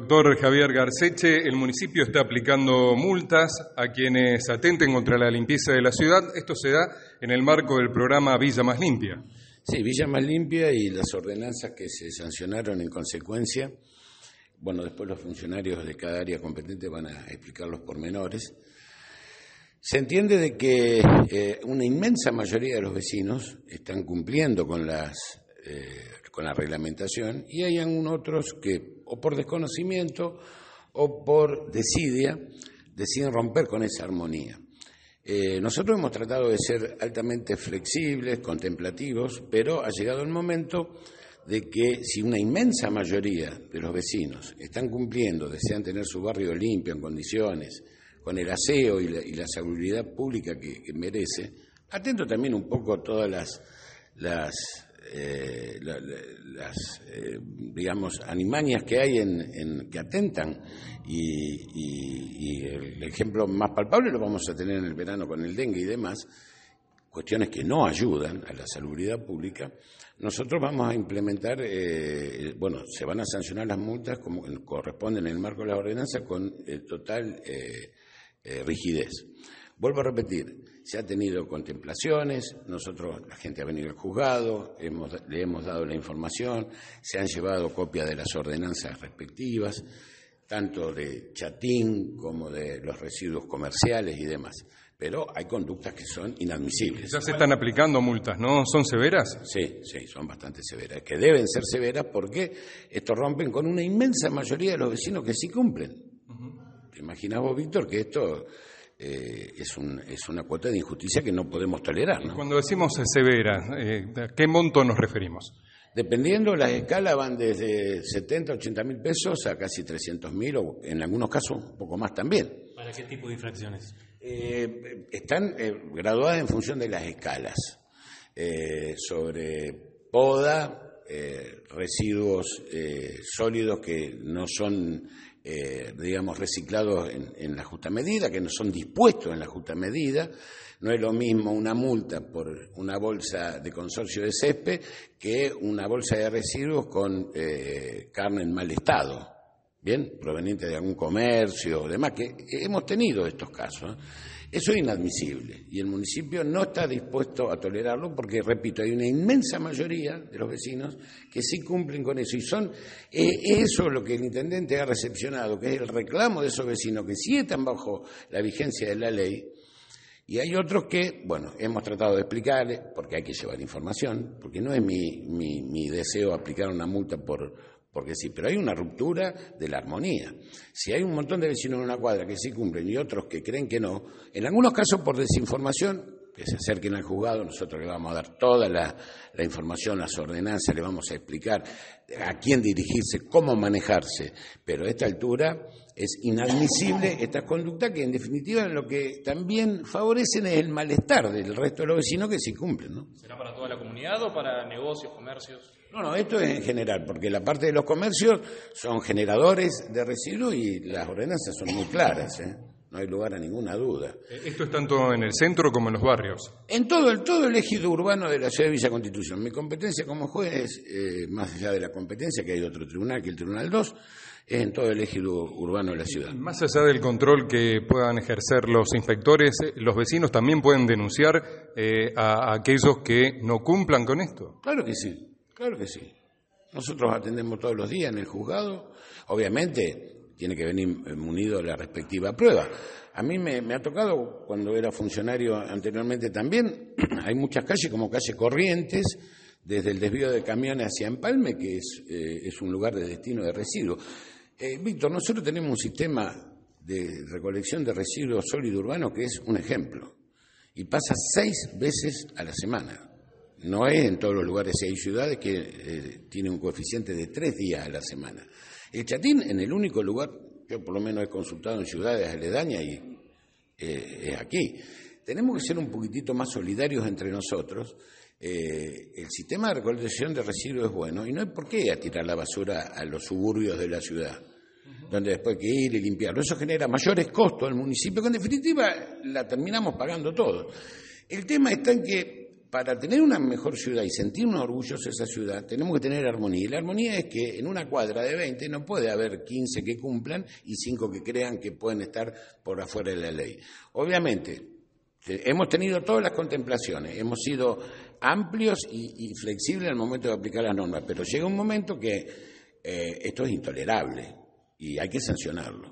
Doctor Javier Garceche, el municipio está aplicando multas a quienes atenten contra la limpieza de la ciudad. Esto se da en el marco del programa Villa Más Limpia. Sí, Villa Más Limpia y las ordenanzas que se sancionaron en consecuencia. Bueno, después los funcionarios de cada área competente van a explicar los pormenores. Se entiende de que eh, una inmensa mayoría de los vecinos están cumpliendo con, las, eh, con la reglamentación y hay algunos otros que o por desconocimiento o por desidia, deciden romper con esa armonía. Eh, nosotros hemos tratado de ser altamente flexibles, contemplativos, pero ha llegado el momento de que si una inmensa mayoría de los vecinos están cumpliendo, desean tener su barrio limpio, en condiciones, con el aseo y la, seguridad pública que, merece, atento también un poco a todas las eh, las, eh, digamos, animañas que hay en, que atentan y, el ejemplo más palpable lo vamos a tener en el verano con el dengue y demás, cuestiones que no ayudan a la salubridad pública, nosotros vamos a implementar, eh, bueno, se van a sancionar las multas como corresponden en el marco de la ordenanza con total rigidez. Vuelvo a repetir, se ha tenido contemplaciones, nosotros, la gente ha venido al juzgado, le hemos dado la información, se han llevado copia de las ordenanzas respectivas, tanto de chatín como de los residuos comerciales y demás. Pero hay conductas que son inadmisibles. Ya se están aplicando multas, ¿no? ¿Son severas? Sí, sí, son bastante severas. Que deben ser severas porque esto rompen con una inmensa mayoría de los vecinos que sí cumplen. ¿Te imaginas vos, Víctor, que esto eh, es, un, es una cuota de injusticia que no podemos tolerar. Cuando decimos eh, severa, eh, ¿a qué monto nos referimos? Dependiendo, las escalas van desde 70, 80 mil pesos a casi 300 mil o en algunos casos un poco más también. ¿Para qué tipo de infracciones? están graduadas en función de las escalas. sobre poda, residuos sólidos que no son eh, digamos, reciclados en, la justa medida, que no son dispuestos en la justa medida. No es lo mismo una multa por una bolsa de consorcio de césped que una bolsa de residuos con eh, carne en mal estado bien, proveniente de algún comercio o demás, que hemos tenido estos casos. ¿eh? Eso es inadmisible y el municipio no está dispuesto a tolerarlo porque, repito, hay una inmensa mayoría de los vecinos que sí cumplen con eso y son eh, eso lo que el intendente ha recepcionado, que es el reclamo de esos vecinos que sí están bajo la vigencia de la ley. Y hay otros que, bueno, hemos tratado de explicarles, porque hay que llevar información, porque no es mi, mi, mi deseo aplicar una multa por porque sí, pero hay una ruptura de la armonía. Si hay un montón de vecinos en una cuadra que sí cumplen y otros que creen que no, en algunos casos por desinformación que se acerquen al juzgado, nosotros le vamos a dar toda la, información, las ordenanzas, le vamos a explicar a quién dirigirse, cómo manejarse, pero a esta altura es inadmisible esta conducta que en definitiva lo que también favorecen es el malestar del resto de los vecinos que se cumplen. ¿no? ¿Será para toda la comunidad o para negocios, comercios? No, no, esto es en general, porque la parte de los comercios son generadores de residuos y las ordenanzas son muy claras. ¿eh? no hay lugar a ninguna duda. Eh, ¿Esto es tanto en el centro como en los barrios? En todo el, todo el ejido urbano de la ciudad de Villa Constitución. Mi competencia como juez, eh, más allá de la competencia, que hay otro tribunal, que el Tribunal 2, es en todo el ejido urbano de la ciudad. Más allá del control que puedan ejercer los inspectores, eh, los vecinos también pueden denunciar a, a aquellos que no cumplan con esto. Claro que sí, claro que sí. Nosotros atendemos todos los días en el juzgado. Obviamente, tiene que venir munido de la respectiva prueba. A mí me, ha tocado, cuando era funcionario anteriormente también, hay muchas calles como calle Corrientes, desde el desvío de camiones hacia Empalme, que es, eh, un lugar de destino de residuos. Eh, Víctor, nosotros tenemos un sistema de recolección de residuos sólidos urbanos que es un ejemplo y pasa seis veces a la semana. No es en todos los lugares, hay ciudades que eh, tienen un coeficiente de tres días a la semana. El chatín, en el único lugar, yo por lo menos he consultado en ciudades aledañas y eh, es aquí. Tenemos que ser un poquitito más solidarios entre nosotros. Eh, el sistema de recolección de residuos es bueno y no hay por qué tirar la basura a los suburbios de la ciudad, donde después hay que ir y limpiarlo. Eso genera mayores costos al municipio, que en definitiva la terminamos pagando todos. El tema está en que para tener una mejor ciudad y sentirnos orgullosos de esa ciudad, tenemos que tener armonía. Y la armonía es que en una cuadra de 20 no puede haber 15 que cumplan y 5 que crean que pueden estar por afuera de la ley. Obviamente, eh, hemos tenido todas las contemplaciones, hemos sido amplios y, flexibles al momento de aplicar las normas, pero llega un momento que eh, esto es intolerable y hay que sancionarlo.